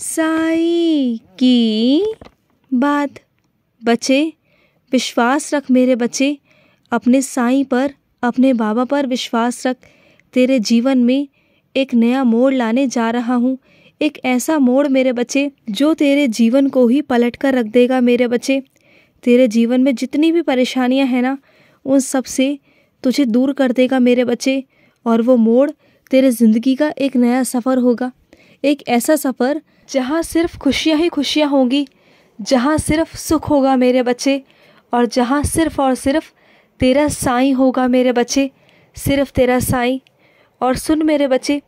साई की बात बच्चे विश्वास रख मेरे बच्चे अपने साई पर अपने बाबा पर विश्वास रख तेरे जीवन में एक नया मोड़ लाने जा रहा हूँ एक ऐसा मोड़ मेरे बच्चे जो तेरे जीवन को ही पलट कर रख देगा मेरे बच्चे तेरे जीवन में जितनी भी परेशानियाँ हैं ना उन सब से तुझे दूर कर देगा मेरे बच्चे और वो मोड़ तेरे ज़िंदगी का एक नया सफ़र होगा एक ऐसा सफ़र जहाँ सिर्फ खुशियाँ ही खुशियाँ होंगी जहाँ सिर्फ सुख होगा मेरे बच्चे और जहाँ सिर्फ और सिर्फ तेरा साई होगा मेरे बच्चे सिर्फ तेरा साई और सुन मेरे बच्चे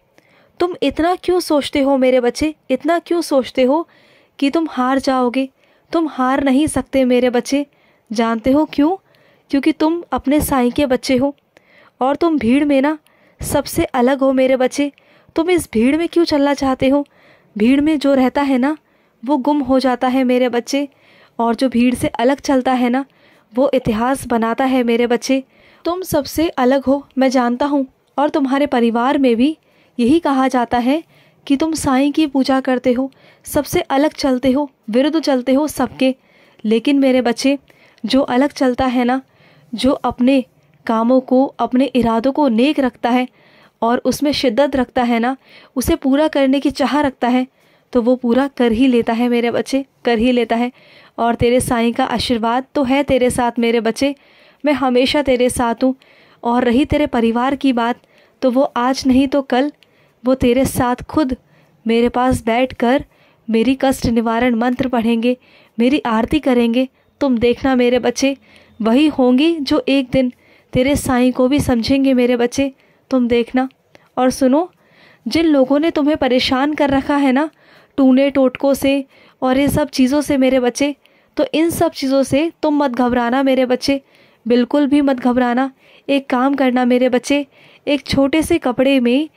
तुम इतना क्यों सोचते हो मेरे बच्चे इतना क्यों सोचते हो कि तुम हार जाओगे तुम हार नहीं सकते मेरे बच्चे जानते हो क्यों क्योंकि तुम अपने साई के बच्चे हो और तुम भीड़ में ना सबसे अलग हो मेरे बच्चे तुम इस भीड़ में क्यों चलना चाहते हो भीड़ में जो रहता है ना वो गुम हो जाता है मेरे बच्चे और जो भीड़ से अलग चलता है ना वो इतिहास बनाता है मेरे बच्चे तुम सबसे अलग हो मैं जानता हूँ और तुम्हारे परिवार में भी यही कहा जाता है कि तुम साईं की पूजा करते हो सबसे अलग चलते हो विरुद्ध चलते हो सबके लेकिन मेरे बच्चे जो अलग चलता है ना जो अपने कामों को अपने इरादों को नेक रखता है और उसमें शिद्दत रखता है ना उसे पूरा करने की चाह रखता है तो वो पूरा कर ही लेता है मेरे बच्चे कर ही लेता है और तेरे साई का आशीर्वाद तो है तेरे साथ मेरे बच्चे मैं हमेशा तेरे साथ हूँ और रही तेरे परिवार की बात तो वो आज नहीं तो कल वो तेरे साथ खुद मेरे पास बैठ कर मेरी कष्ट निवारण मंत्र पढ़ेंगे मेरी आरती करेंगे तुम देखना मेरे बच्चे वही होंगे जो एक दिन तेरे साईं को भी समझेंगे मेरे बच्चे तुम देखना और सुनो जिन लोगों ने तुम्हें परेशान कर रखा है ना टूने टोटकों से और ये सब चीज़ों से मेरे बच्चे तो इन सब चीज़ों से तुम मत घबराना मेरे बच्चे बिल्कुल भी मत घबराना एक काम करना मेरे बच्चे एक छोटे से कपड़े में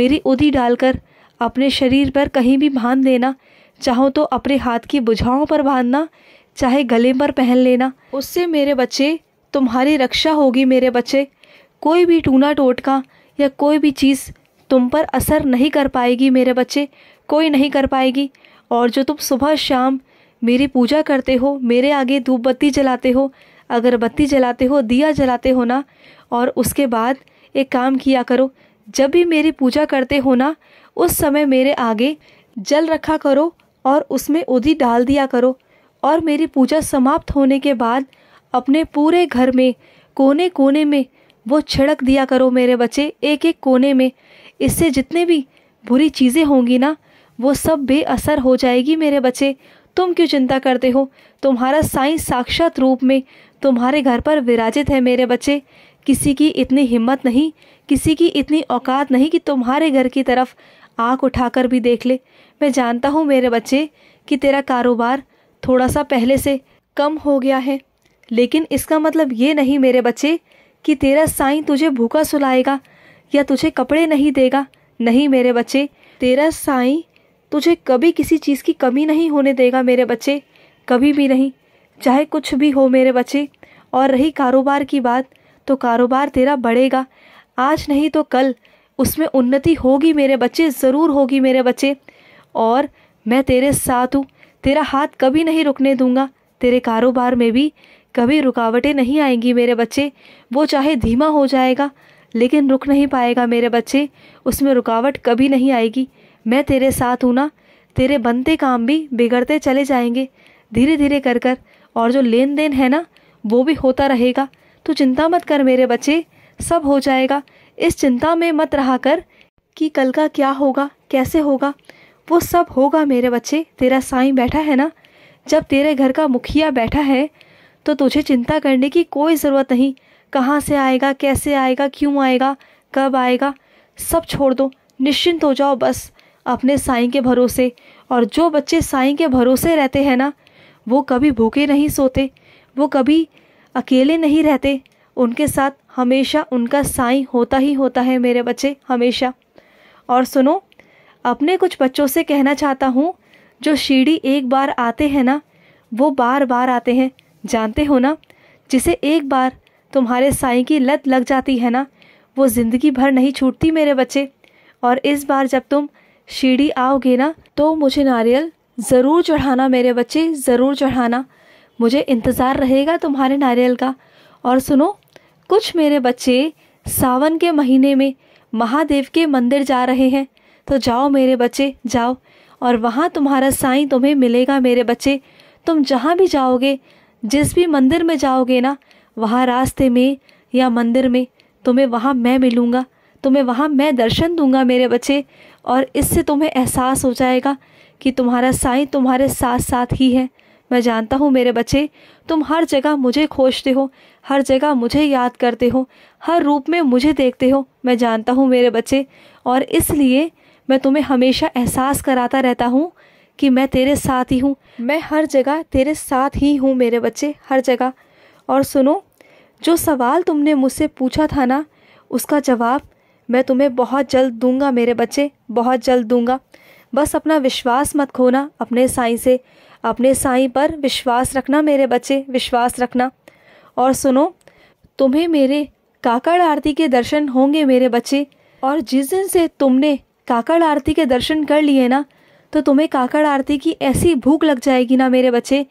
मेरी उधी डालकर अपने शरीर पर कहीं भी बांध लेना चाहो तो अपने हाथ की बुझाओं पर बांधना चाहे गले पर पहन लेना उससे मेरे बच्चे तुम्हारी रक्षा होगी मेरे बच्चे कोई भी टूना टोटका या कोई भी चीज़ तुम पर असर नहीं कर पाएगी मेरे बच्चे कोई नहीं कर पाएगी और जो तुम सुबह शाम मेरी पूजा करते हो मेरे आगे धूप बत्ती जलाते हो अगरबत्ती जलाते हो दिया जलाते हो ना और उसके बाद एक काम किया करो जब भी मेरी पूजा करते हो ना उस समय मेरे आगे जल रखा करो और उसमें उधी डाल दिया करो और मेरी पूजा समाप्त होने के बाद अपने पूरे घर में कोने कोने में वो छिड़क दिया करो मेरे बच्चे एक एक कोने में इससे जितने भी बुरी चीज़ें होंगी ना वो सब बेअसर हो जाएगी मेरे बच्चे तुम क्यों चिंता करते हो तुम्हारा साईं साक्षात रूप में तुम्हारे घर पर विराजित है मेरे बच्चे किसी की इतनी हिम्मत नहीं किसी की इतनी औकात नहीं कि तुम्हारे घर की तरफ आँख उठाकर भी देख ले मैं जानता हूँ मेरे बच्चे कि तेरा कारोबार थोड़ा सा पहले से कम हो गया है लेकिन इसका मतलब ये नहीं मेरे बच्चे कि तेरा साईं तुझे भूखा सुलाएगा या तुझे कपड़े नहीं देगा नहीं मेरे बच्चे तेरा साईं तुझे कभी किसी चीज़ की कमी नहीं होने देगा मेरे बच्चे कभी भी नहीं चाहे कुछ भी हो मेरे बच्चे और रही कारोबार की बात तो कारोबार तेरा बढ़ेगा आज नहीं तो कल उसमें उन्नति होगी मेरे बच्चे ज़रूर होगी मेरे बच्चे और मैं तेरे साथ हूँ तेरा हाथ कभी नहीं रुकने दूंगा तेरे कारोबार में भी कभी रुकावटें नहीं आएंगी मेरे बच्चे वो चाहे धीमा हो जाएगा लेकिन रुक नहीं पाएगा मेरे बच्चे उसमें रुकावट कभी नहीं आएगी मैं तेरे साथ हूँ ना तेरे बनते काम भी बिगड़ते चले जाएंगे धीरे धीरे कर कर और जो लेन देन है ना वो भी होता रहेगा तो चिंता मत कर मेरे बच्चे सब हो जाएगा इस चिंता में मत रहा कर कि कल का क्या होगा कैसे होगा वो सब होगा मेरे बच्चे तेरा साईं बैठा है ना जब तेरे घर का मुखिया बैठा है तो तुझे चिंता करने की कोई ज़रूरत नहीं कहाँ से आएगा कैसे आएगा क्यों आएगा कब आएगा सब छोड़ दो निश्चिंत हो जाओ बस अपने साईं के भरोसे और जो बच्चे साईं के भरोसे रहते हैं ना वो कभी भूखे नहीं सोते वो कभी अकेले नहीं रहते उनके साथ हमेशा उनका साईं होता ही होता है मेरे बच्चे हमेशा और सुनो अपने कुछ बच्चों से कहना चाहता हूँ जो सीढ़ी एक बार आते हैं ना वो बार बार आते हैं जानते हो ना जिसे एक बार तुम्हारे साईं की लत लग जाती है ना वो ज़िंदगी भर नहीं छूटती मेरे बच्चे और इस बार जब तुम शीढ़ी आओगे ना तो मुझे नारियल ज़रूर चढ़ाना मेरे बच्चे ज़रूर चढ़ाना मुझे इंतज़ार रहेगा तुम्हारे नारियल का और सुनो कुछ मेरे बच्चे सावन के महीने में महादेव के मंदिर जा रहे हैं तो जाओ मेरे बच्चे जाओ और वहाँ तुम्हारा साई तुम्हें मिलेगा मेरे बच्चे तुम जहाँ भी जाओगे जिस भी मंदिर में जाओगे ना वहाँ रास्ते में या मंदिर में तुम्हें वहाँ मैं मिलूँगा तुम्हें वहाँ मैं दर्शन दूंगा मेरे बच्चे और इससे तुम्हें एहसास हो जाएगा कि तुम्हारा साई तुम्हारे साथ साथ ही है मैं जानता हूँ मेरे बच्चे तुम हर जगह मुझे खोजते हो हर जगह मुझे याद करते हो हर रूप में मुझे देखते हो मैं जानता हूँ मेरे बच्चे और इसलिए मैं तुम्हें हमेशा एहसास कराता रहता हूँ कि मैं तेरे साथ ही हूँ मैं हर जगह तेरे साथ ही हूँ मेरे बच्चे हर जगह और सुनो जो सवाल तुमने मुझसे पूछा था ना उसका जवाब मैं तुम्हें बहुत जल्द दूंगा मेरे बच्चे बहुत जल्द दूंगा बस अपना विश्वास मत खोना अपने साईं से अपने साईं पर विश्वास रखना मेरे बच्चे विश्वास रखना और सुनो तुम्हें मेरे काकड़ आरती के दर्शन होंगे मेरे बच्चे और जिस दिन से तुमने काकड़ आरती के दर्शन कर लिए ना तो तुम्हें काकड़ आरती की ऐसी भूख लग जाएगी ना मेरे बच्चे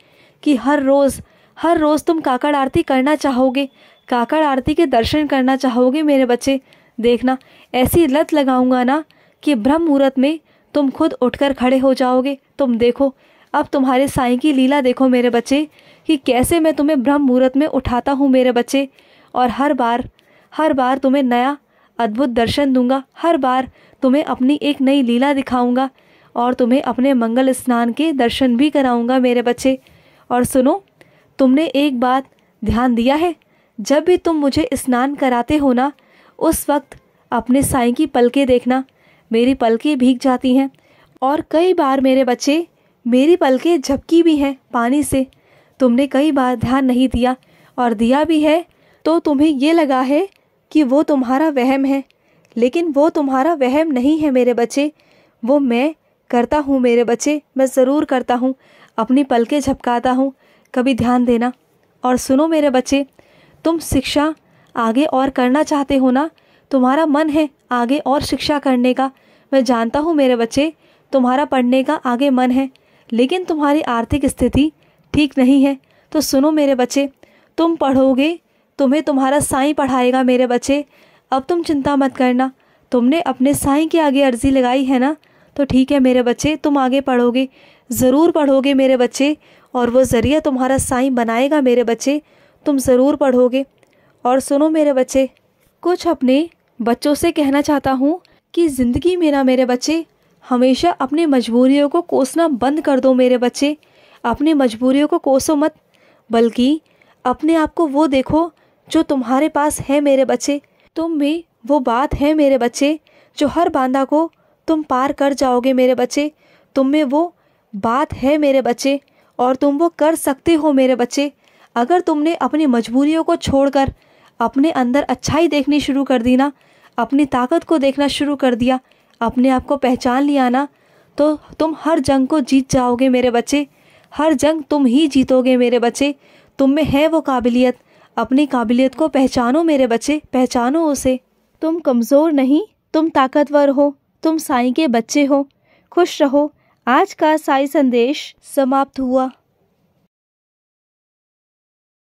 कि हर रोज़ हर रोज़ तुम काकड़ आरती करना चाहोगे काकड़ आरती के दर्शन करना चाहोगे मेरे बच्चे देखना ऐसी लत लगाऊंगा ना कि ब्रह्म मुहूर्त में तुम खुद उठकर खड़े हो जाओगे तुम देखो अब तुम्हारे साई की लीला देखो मेरे बच्चे कि कैसे मैं तुम्हें ब्रह्म मुहूर्त में उठाता हूँ मेरे बच्चे और हर बार हर बार तुम्हें नया अद्भुत दर्शन दूंगा हर बार तुम्हें अपनी एक नई लीला दिखाऊंगा और तुम्हें अपने मंगल स्नान के दर्शन भी कराऊंगा मेरे बच्चे और सुनो तुमने एक बात ध्यान दिया है जब भी तुम मुझे स्नान कराते हो ना उस वक्त अपने साई की पलकें देखना मेरी पलकें भीग जाती हैं और कई बार मेरे बच्चे मेरी पलकें झपकी भी हैं पानी से तुमने कई बार ध्यान नहीं दिया और दिया भी है तो तुम्हें ये लगा है कि वो तुम्हारा वहम है लेकिन वो तुम्हारा वहम नहीं है मेरे बच्चे वो मैं करता हूँ मेरे बच्चे मैं ज़रूर करता हूँ अपनी पलकें झपकाता हूँ कभी ध्यान देना और सुनो मेरे बच्चे तुम शिक्षा आगे और करना चाहते हो ना तुम्हारा मन है आगे और शिक्षा करने का मैं जानता हूँ मेरे बच्चे तुम्हारा पढ़ने का आगे मन है लेकिन तुम्हारी आर्थिक स्थिति ठीक नहीं है तो सुनो मेरे बच्चे तुम पढ़ोगे तुम्हें तुम्हारा साई पढ़ाएगा मेरे बच्चे अब तुम चिंता मत करना तुमने अपने साई के आगे अर्जी लगाई है ना तो ठीक है मेरे बच्चे तुम आगे पढ़ोगे ज़रूर पढ़ोगे मेरे बच्चे और वो ज़रिया तुम्हारा साई बनाएगा मेरे बच्चे तुम ज़रूर पढ़ोगे और सुनो मेरे बच्चे कुछ अपने बच्चों से कहना चाहता हूँ कि ज़िंदगी में ना मेरे बच्चे हमेशा अपनी मजबूरियों को कोसना बंद कर दो मेरे बच्चे अपनी मजबूरियों को कोसो मत बल्कि अपने आप को वो देखो जो तुम्हारे पास है मेरे बच्चे तुम भी वो बात है मेरे बच्चे जो हर बांधा को तुम पार कर जाओगे मेरे बच्चे तुम में वो बात है मेरे बच्चे और तुम वो कर सकते हो मेरे बच्चे अगर तुमने अपनी मजबूरियों को छोड़कर अपने अंदर अच्छाई देखनी शुरू कर दी ना अपनी ताकत को देखना शुरू कर दिया अपने आप को पहचान लिया ना तो तुम हर जंग को जीत जाओगे मेरे बच्चे हर जंग तुम ही जीतोगे मेरे बच्चे तुम में है वो काबिलियत अपनी काबिलियत को पहचानो मेरे बच्चे पहचानो उसे तुम कमज़ोर नहीं तुम ताकतवर हो तुम साईं के बच्चे हो खुश रहो आज का साई संदेश समाप्त हुआ